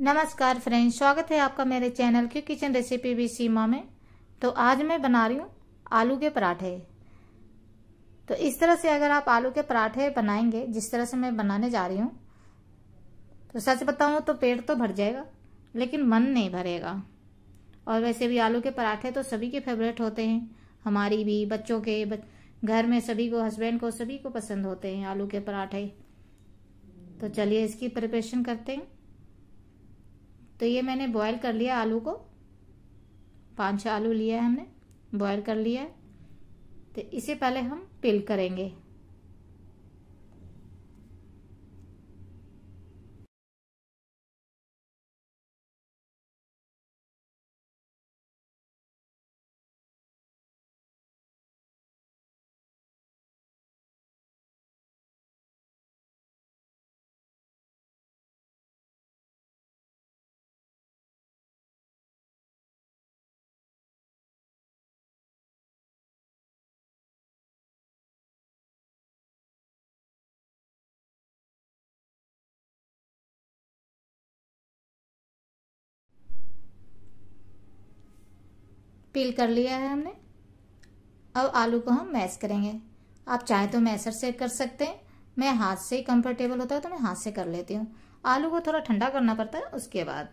नमस्कार फ्रेंड्स स्वागत है आपका मेरे चैनल की किचन रेसिपी भी सीमा में तो आज मैं बना रही हूँ आलू के पराठे तो इस तरह से अगर आप आलू के पराठे बनाएंगे जिस तरह से मैं बनाने जा रही हूँ तो सच बताऊँ तो पेट तो भर जाएगा लेकिन मन नहीं भरेगा और वैसे भी आलू के पराठे तो सभी के फेवरेट होते हैं हमारी भी बच्चों के बच... घर में सभी को हस्बैंड को सभी को पसंद होते हैं आलू के पराठे तो चलिए इसकी प्रिपरेशन करते हैं तो ये मैंने बॉयल कर लिया आलू को पाँच छः आलू लिया है हमने बॉयल कर लिया है तो इसे पहले हम पिल करेंगे पील कर लिया है हमने अब आलू को हम मैश करेंगे आप चाहे तो मैसर से कर सकते हैं मैं हाथ से ही कंफर्टेबल होता है तो मैं हाथ से कर लेती हूँ आलू को थोड़ा ठंडा करना पड़ता है उसके बाद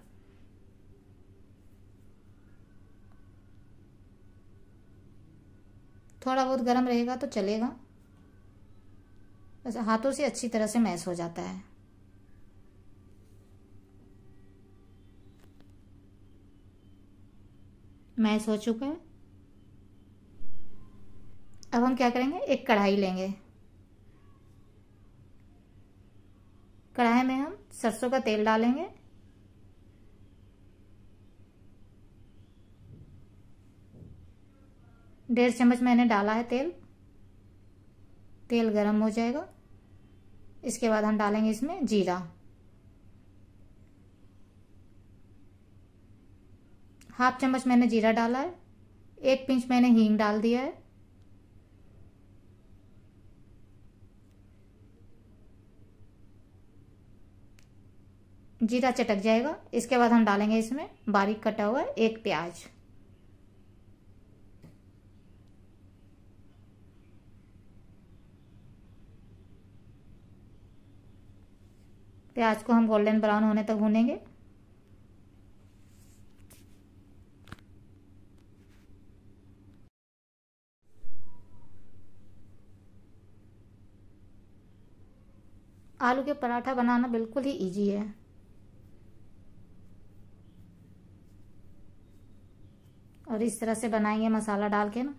थोड़ा बहुत गर्म रहेगा तो चलेगा बस हाथों से अच्छी तरह से मैश हो जाता है मैश हो चुका है अब हम क्या करेंगे एक कढ़ाई लेंगे कढ़ाई में हम सरसों का तेल डालेंगे डेढ़ चम्मच मैंने डाला है तेल तेल गरम हो जाएगा इसके बाद हम डालेंगे इसमें जीरा हाफ चम्मच मैंने जीरा डाला है एक पिंच मैंने हींग डाल दिया है जीरा चटक जाएगा इसके बाद हम डालेंगे इसमें बारीक कटा हुआ एक प्याज प्याज को हम गोल्डन ब्राउन होने तक भूनेंगे आलू के पराठा बनाना बिल्कुल ही इजी है और इस तरह से बनाएंगे मसाला डाल के ना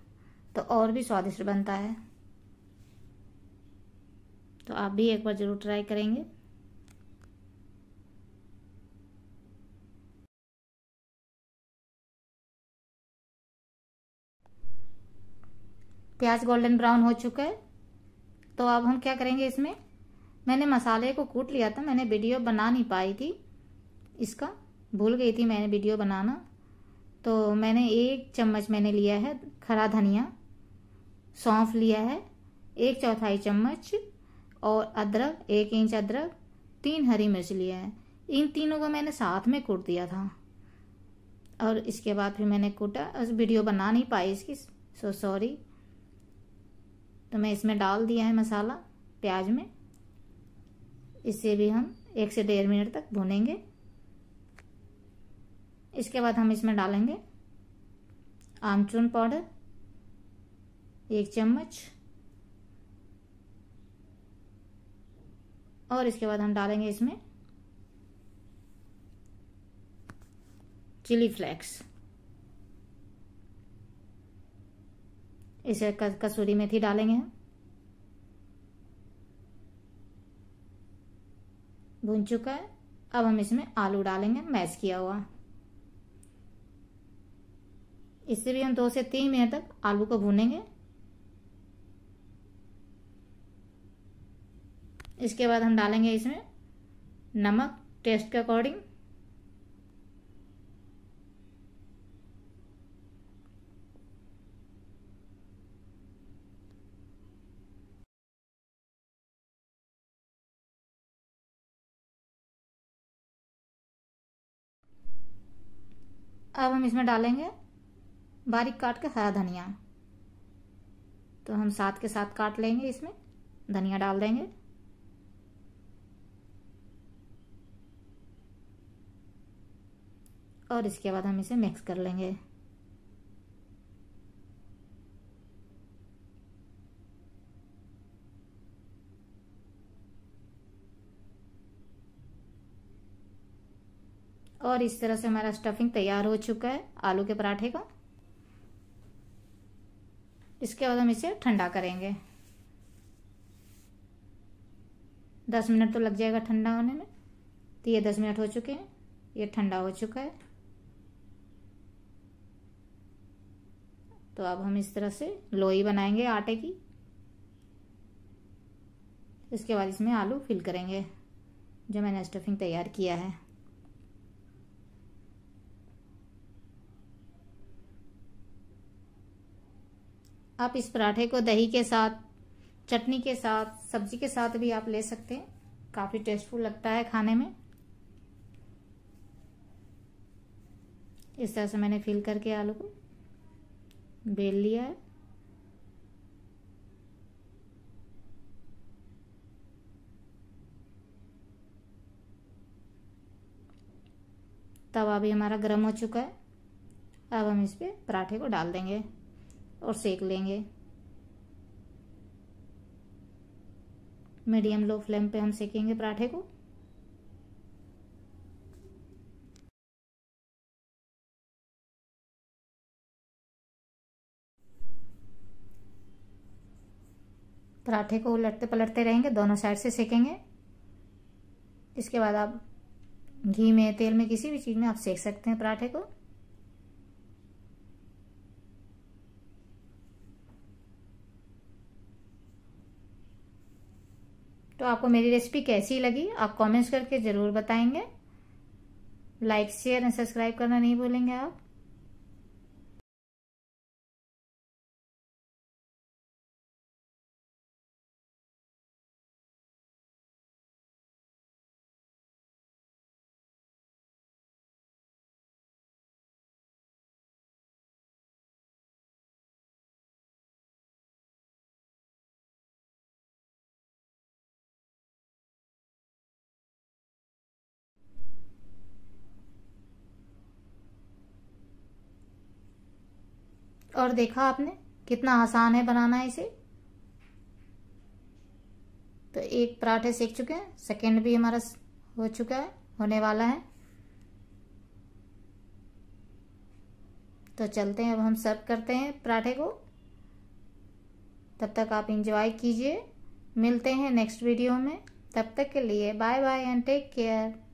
तो और भी स्वादिष्ट बनता है तो आप भी एक बार ज़रूर ट्राई करेंगे प्याज गोल्डन ब्राउन हो चुका है तो अब हम क्या करेंगे इसमें मैंने मसाले को कूट लिया था मैंने वीडियो बना नहीं पाई थी इसका भूल गई थी मैंने वीडियो बनाना तो मैंने एक चम्मच मैंने लिया है खरा धनिया सौंफ लिया है एक चौथाई चम्मच और अदरक एक इंच अदरक तीन हरी मिर्च लिया है इन तीनों को मैंने साथ में कूट दिया था और इसके बाद फिर मैंने कूटा और वीडियो बना नहीं पाई इसकी सो सॉरी तो मैं इसमें डाल दिया है मसाला प्याज में इसे भी हम एक से डेढ़ मिनट तक भूनेंगे इसके बाद हम इसमें डालेंगे आमचून पाउडर एक चम्मच और इसके बाद हम डालेंगे इसमें चिली फ्लेक्स इसे कसूरी मेथी डालेंगे हम भून चुका है अब हम इसमें आलू डालेंगे मैश किया हुआ इससे भी हम दो से तीन मिनट तक आलू को भूनेंगे इसके बाद हम डालेंगे इसमें नमक टेस्ट के अकॉर्डिंग अब हम इसमें डालेंगे बारीक काट के हरा धनिया तो हम साथ के साथ काट लेंगे इसमें धनिया डाल देंगे और इसके बाद हम इसे मिक्स कर लेंगे और इस तरह से हमारा स्टफिंग तैयार हो चुका है आलू के पराठे का इसके बाद हम इसे ठंडा करेंगे दस मिनट तो लग जाएगा ठंडा होने में तो ये दस मिनट हो चुके हैं ये ठंडा हो चुका है तो अब हम इस तरह से लोई बनाएंगे आटे की इसके बाद इसमें आलू फिल करेंगे जो मैंने स्टफिंग तैयार किया है आप इस पराठे को दही के साथ चटनी के साथ सब्जी के साथ भी आप ले सकते हैं काफ़ी टेस्टफुल लगता है खाने में इस तरह से मैंने फिल करके आलू को बेल लिया है तवा भी हमारा गर्म हो चुका है अब हम इस पे पराठे को डाल देंगे और सेक लेंगे मीडियम लो फ्लेम पे हम सेकेंगे पराठे को पराठे को उलटते पलटते रहेंगे दोनों साइड से सेकेंगे इसके बाद आप घी में तेल में किसी भी चीज़ में आप सेक सकते हैं पराठे को तो आपको मेरी रेसिपी कैसी लगी आप कमेंट्स करके ज़रूर बताएंगे लाइक शेयर एंड सब्सक्राइब करना नहीं भूलेंगे आप और देखा आपने कितना आसान है बनाना इसे तो एक पराठे सेक चुके हैं सेकेंड भी हमारा हो चुका है होने वाला है तो चलते हैं अब हम सर्व करते हैं पराठे को तब तक आप इंजॉय कीजिए मिलते हैं नेक्स्ट वीडियो में तब तक के लिए bye bye and take care